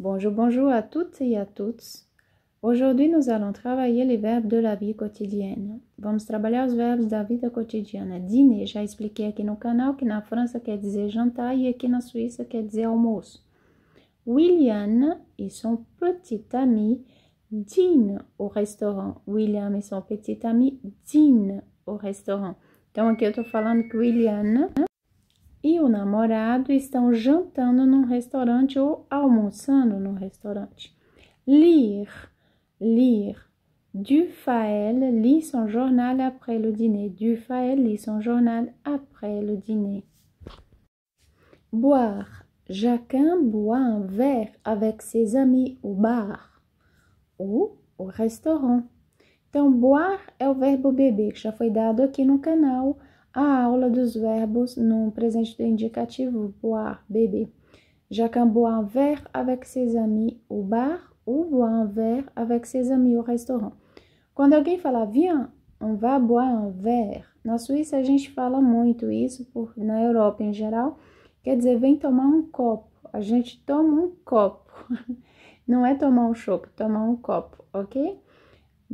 Bonjour, bonjour à toutes et à tous. Aujourd'hui, nous allons travailler les verbes de la vie quotidienne Vamos trabalhar os verbos da vida cotidiana. dîner já expliquei aqui no canal que na França quer dizer jantar e aqui na ça veut dire almoço. William et son petit ami dînent au restaurant. William et son petit ami dînent au restaurant. Então aqui eu tô falando William e o namorado estão jantando num restaurante ou almoçando num restaurante. Lire, lire. Dufael lit son journal après le dîner. Dufael lit son journal après le dîner. Boire. Chacun boit un verre avec ses amis au bar ou au restaurant. Então, boir é o verbo beber, que já foi dado aqui no canal. A aula dos verbos no presente do indicativo Boar, beber. Je can un verre avec ses amis au bar ou boar un verre avec ses amis au restaurant. Quando alguém fala viens, on va boire un verre. Na Suíça a gente fala muito isso, por, na Europa em geral, quer dizer vem tomar um copo. A gente toma um copo. Não é tomar um chopp, tomar um copo, ok?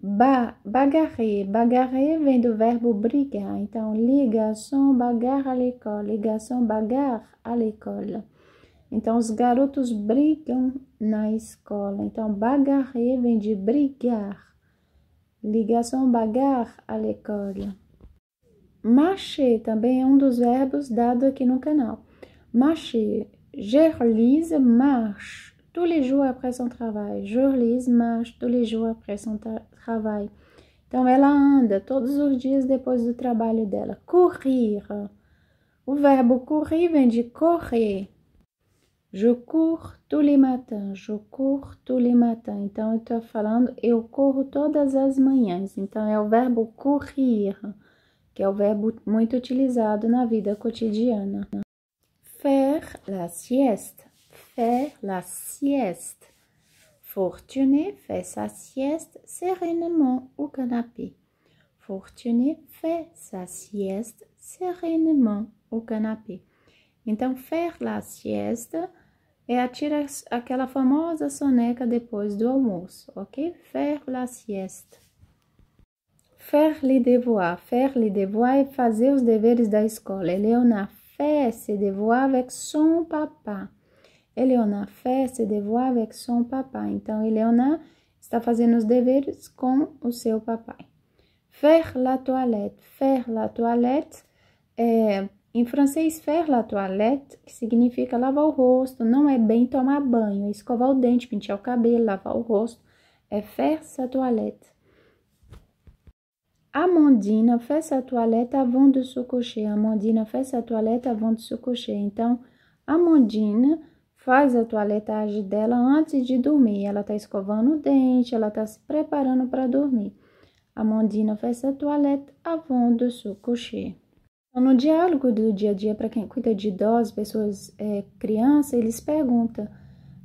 Ba, bagarrer. bagarre vem do verbo brigar. Então, ligação bagarre à l'école. Ligação bagarre à l'école. Então, os garotos brigam na escola. Então, bagarrer vem de brigar. Ligação bagarre à l'école. Marcher também é um dos verbos dado aqui no canal. Marcher. Gerlise marche tous les jours après son travail. Jourlis marche tous les jours après son travail. Então ela anda todos os dias depois do trabalho dela. Correr. O verbo correr vem de correr. Je cours tous les matins. Je cours tous les matins. Então eu estou falando eu corro todas as manhãs. Então é o verbo correr, que é o verbo muito utilizado na vida cotidiana. Faire la sieste. Faire la sieste. Fortuné fait sa sieste sereinement au canapé. Fortuné fait sa sieste sereinement au canapé. Então, faire la sieste é attirer aquela famosa soneca depois do almoço, ok? Faire la sieste. Faire les devoirs. Faire les devoirs et faire os deveres da escola. Léonard fait ses devoirs avec son papa. Eleonar fait ses devoirs avec é son papai. Então, Eleonar está fazendo os deveres com o seu papai. Faire la toilette. Faire la toilette é, em francês, faire la toilette, que significa lavar o rosto, não é bem tomar banho, é escovar o dente, pentear o cabelo, lavar o rosto. É faire sa toilette. Amandina fez sa toilette avant de se coucher. Amandina fez sa toilette avant de se coucher. Então, Amandina faz a toaletagem dela antes de dormir. Ela tá escovando o dente, ela tá se preparando para dormir. Mondina fait a toilette avant de se coucher. Então, no diálogo do dia a dia, para quem cuida de idosos, pessoas, é, criança, eles perguntam: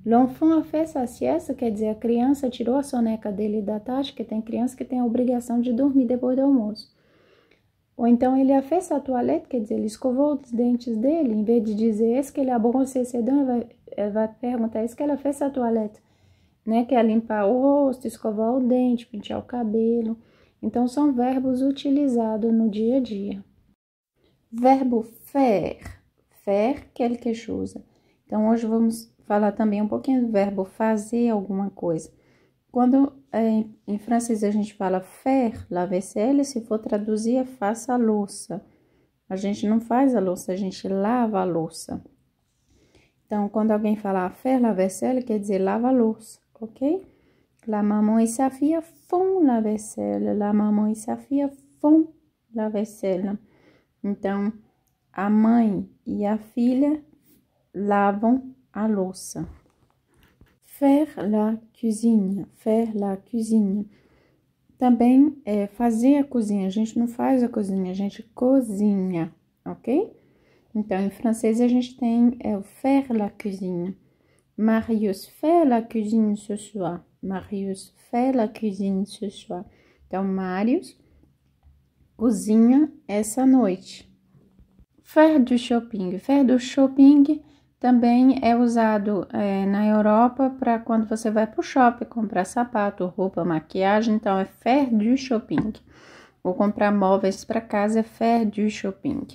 L'enfant a fait sa siesta? Quer dizer, a criança tirou a soneca dele da tarde, que tem criança que tem a obrigação de dormir depois do almoço. Ou então ele a fez a toalete, quer dizer, ele escovou os dentes dele, em vez de dizer esse que ele a é bom ses dents, ela vai perguntar isso que ela fez a toalete, né? Que é limpar o rosto, escovar o dente, pentear o cabelo. Então, são verbos utilizados no dia a dia. Verbo faire. Faire, quer que chose. É então, hoje vamos falar também um pouquinho do verbo fazer alguma coisa. Quando é, em francês a gente fala faire la vaisselle, se for traduzir, é faça a louça. A gente não faz a louça, a gente lava a louça. Então, quando alguém falar faire la vaisselle, quer dizer lava a louça, ok? La maman et sa fille font la vaisselle. La maman et sa fille font la vaisselle. Então, a mãe e a filha lavam a louça. Faire la cuisine. Faire la cuisine. Também é fazer a cozinha. A gente não faz a cozinha, a gente cozinha, ok? Então, em francês, a gente tem é, o faire la cuisine. Marius fait la cuisine ce soir. Marius fait la cuisine ce soir. Então, Marius cozinha essa noite. Faire du shopping. Faire do shopping também é usado é, na Europa para quando você vai para o shopping comprar sapato, roupa, maquiagem. Então, é faire du shopping. Ou comprar móveis para casa é faire du shopping.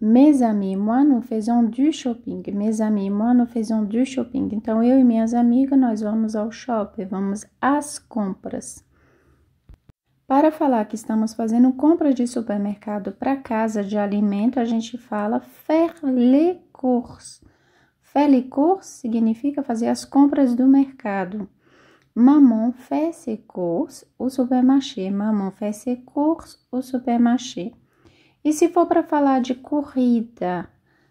Mes amis et moi, nous faisons du shopping. Mes amis et moi, nous faisons du shopping. Então, eu e minhas amigas, nós vamos ao shopping, vamos às compras. Para falar que estamos fazendo compra de supermercado para casa de alimento, a gente fala faire les courses. Faire les courses significa fazer as compras do mercado. Maman fait ses courses o supermarché. Maman fait ses courses o supermarché. E se for para falar de corrida,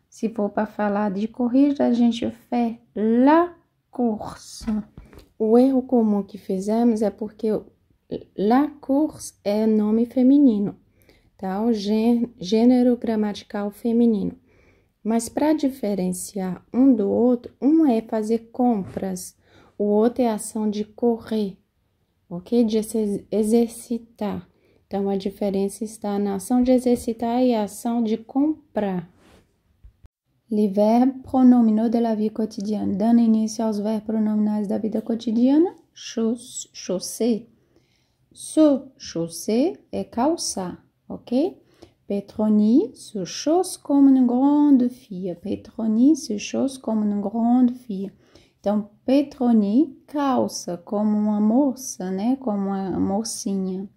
se for para falar de corrida, a gente faz la course. O erro comum que fizemos é porque la course é nome feminino, tá? O gênero gramatical feminino. Mas para diferenciar um do outro, um é fazer compras, o outro é a ação de correr, ok? De se exercitar. Então, a diferença está na ação de exercitar e a ação de comprar. Les verbes pronominaux de la vie quotidienne. Dando início aos verbos pronominais da vida cotidiana, chose, chausser. Se chausser é calçar, ok? Petroni se chausse como uma grande fille. Petroni se chausse como uma grande fille. Então, Petroni calça como uma moça, né? Como uma mocinha.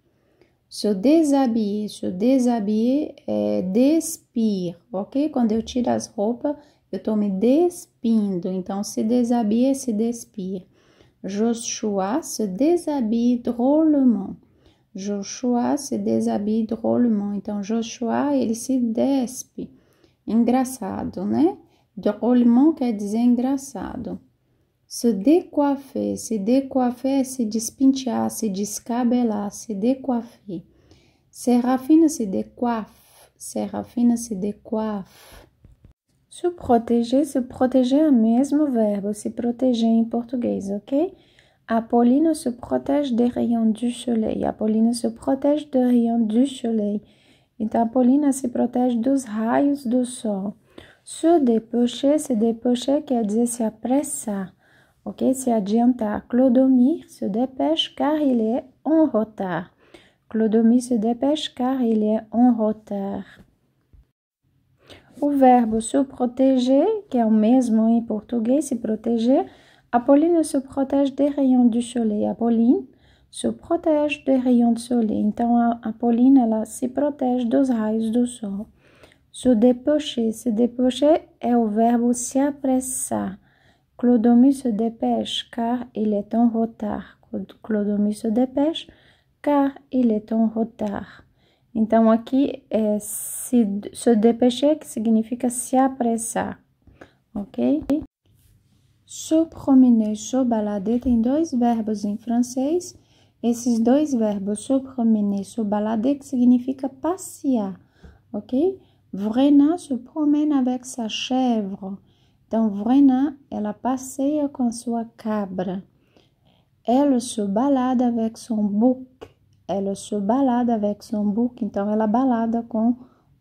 Se déshabiller, se déshabiller é despir, ok? Quando eu tiro as roupas, eu estou me despindo. Então, se déshabiller, se despir. Joshua se déshabille drôlement. Joshua se déshabille drôlement. Então, Joshua, ele se despe. Engraçado, né? Drôlement quer dizer engraçado se décoiffer, se décoiffer, se despintear, se descabelar, se décoiffer. Serafina se décoiffe, Serafina se decoaf. Se proteger, se proteger é o mesmo verbo, se proteger em português, ok? Apolina se protège de raios du soleil. Apolina se protège de raios du soleil. Então, Apolina se protege dos raios do sol. Se dépocher, se dépocher quer dizer se apressar. Ok, c'est adianta. Clodomir se dépêche car il est en retard. Clodomir se dépêche car il est en retard. O verbe se protéger, qui est le mesmo en portugais, « se protéger. Apolline se protège des rayons du soleil. Apolline se protège des rayons du soleil. Então, Apolline, ela se protège dos raios do sol. Se dépêcher, se dépêcher est le verbe « se apressar. Clodomir se dépêche car il est en retard. Clodomir se dépêche car il est en retard. Então, aqui é se, se dépêcher, que significa se apressar, ok? Se promener, se balader, tem dois verbos em francês. Esses dois verbos, se promener, se balader, que significa passear, ok? Vrena se promène avec sa chèvre. Donc Vrena, a passé avec sa cabra. Elle se balade avec son um bouc. Elle se balade avec son um bouc. Então, ela balada com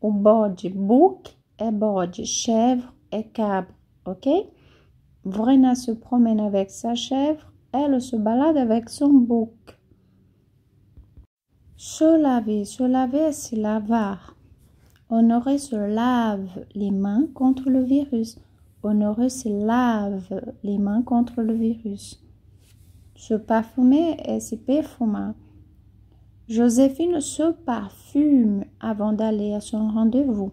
o bode. Bouc é bode, chèvre et cabra, ok? Vrena se promène avec sa chèvre. Elle se balade avec um son bouc. Se laver. Se laver, se lavar. On aurait se lave les mains contre le virus. Honoré se lave les mains contre le virus. Se parfumer et se perfuma. Joséphine se parfume avant d'aller à son rendez-vous.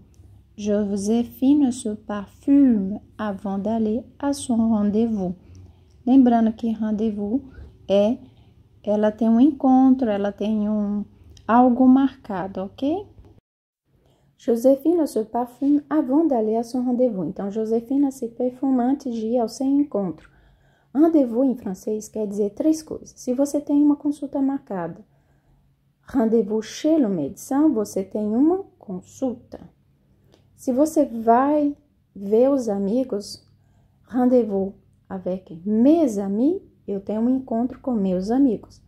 Joséphine se parfume avant d'aller à son rendez-vous. Lembrando que rendez-vous est elle a um encontro, ela tem um algo marcado, ok? Josefina se parfume avant d'aller à son rendez-vous. Então, Josefina se perfuma antes de ir ao seu encontro. Rendez-vous em francês quer dizer três coisas. Se você tem uma consulta marcada, rendez-vous chez le médecin, você tem uma consulta. Se você vai ver os amigos, rendez-vous avec mes amis, eu tenho um encontro com meus amigos.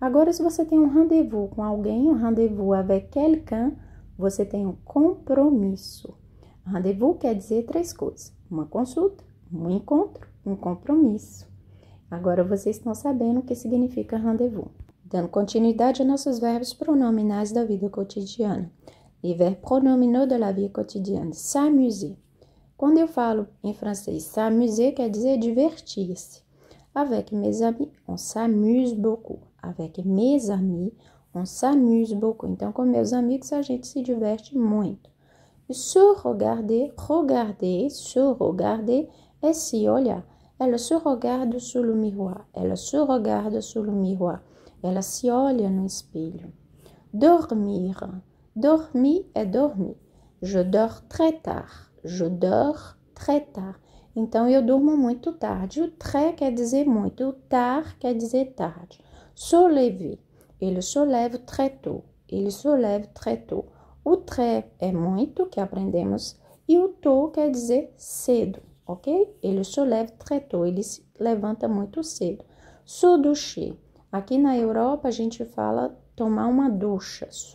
Agora, se você tem um rendez-vous com alguém, um vous avec quelqu'un, você tem um compromisso. Rendezvous quer dizer três coisas: uma consulta, um encontro, um compromisso. Agora vocês estão sabendo o que significa rendezvous. Dando continuidade a nossos verbos pronominais da vida cotidiana. Les verbes pronominaux de la vie quotidienne. S'amuser. Quando eu falo em francês s'amuser, quer dizer divertir-se. Avec mes amis, on s'amuse beaucoup. Avec mes amis, On s'amuse beaucoup. Então, com meus amigos, a gente se diverte muito. Se regarder, regarder, se regarder é se olhar. Ela se regarde sous le miroir. Ela se regarde sous le miroir. Ela se olha no espelho. Dormir. Dormir é dormir. Je dors très tard. Je dors très tard. Então eu durmo muito tarde. O très quer dizer muito. O tard quer dizer tarde. Solever. Ele se leva très tôt. Ele se leva très tôt. O très é muito, que aprendemos, e o tôt quer dizer cedo, ok? Ele se leva très tôt. Ele se levanta muito cedo. Se Aqui na Europa a gente fala tomar uma ducha. Se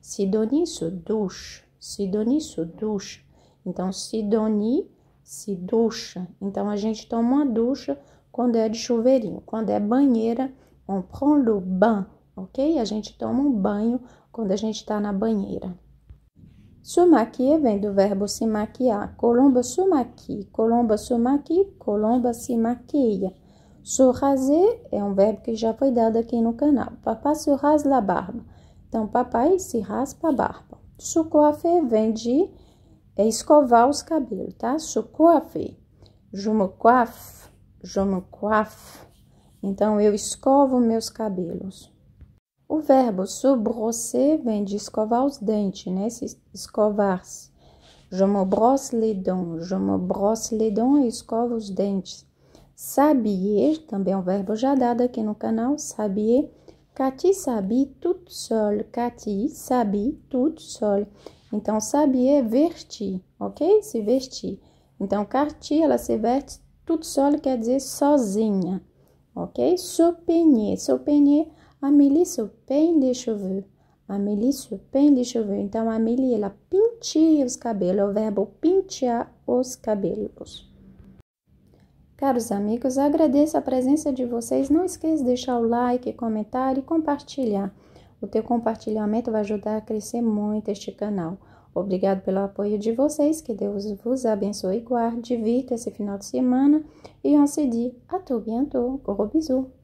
"Sidoni Sidonie se douche. se douche. Então, "Sidoni se ducha. Então, a gente toma uma ducha quando é de chuveirinho. Quando é banheira, On prend le bain, ok? A gente toma um banho quando a gente está na banheira. Se maquier é vem do verbo se maquiar. Colomba se maquille, colomba se maquille, colomba se maquia. Se raser é um verbo que já foi dado aqui no canal. Papai se raspa a barba. Então, papai se raspa a barba. Se coiffer vem de escovar os cabelos, tá? Se coiffer. Je me coiffe, je me coiffe. Então eu escovo meus cabelos. O verbo sobrosser vem de escovar os dentes, né? Escovar-se. Je me brosse les dents. Je me brosse les dents. Eu escovo os dentes. Sabier, também é um verbo já dado aqui no canal. Sabier. Cathy sabe tudo sol. Cathy sabe tudo sol. Então, sabier é vestir, ok? Se vestir. Então, Cathy, ela se veste tudo sol, quer dizer sozinha ok Se peigner, se peigner, Amélie se peigne les cheveux. Amélie se peigne les cheveux. Então, Amélie, ela pintia os cabelos. É o verbo pintear os cabelos. Caros amigos, agradeço a presença de vocês. Não esqueça de deixar o like, comentar e compartilhar. O teu compartilhamento vai ajudar a crescer muito este canal. Obrigado pelo apoio de vocês, que Deus vos abençoe e guarde. Divirta esse final de semana e on se dit à tout bientôt. Gros bisous.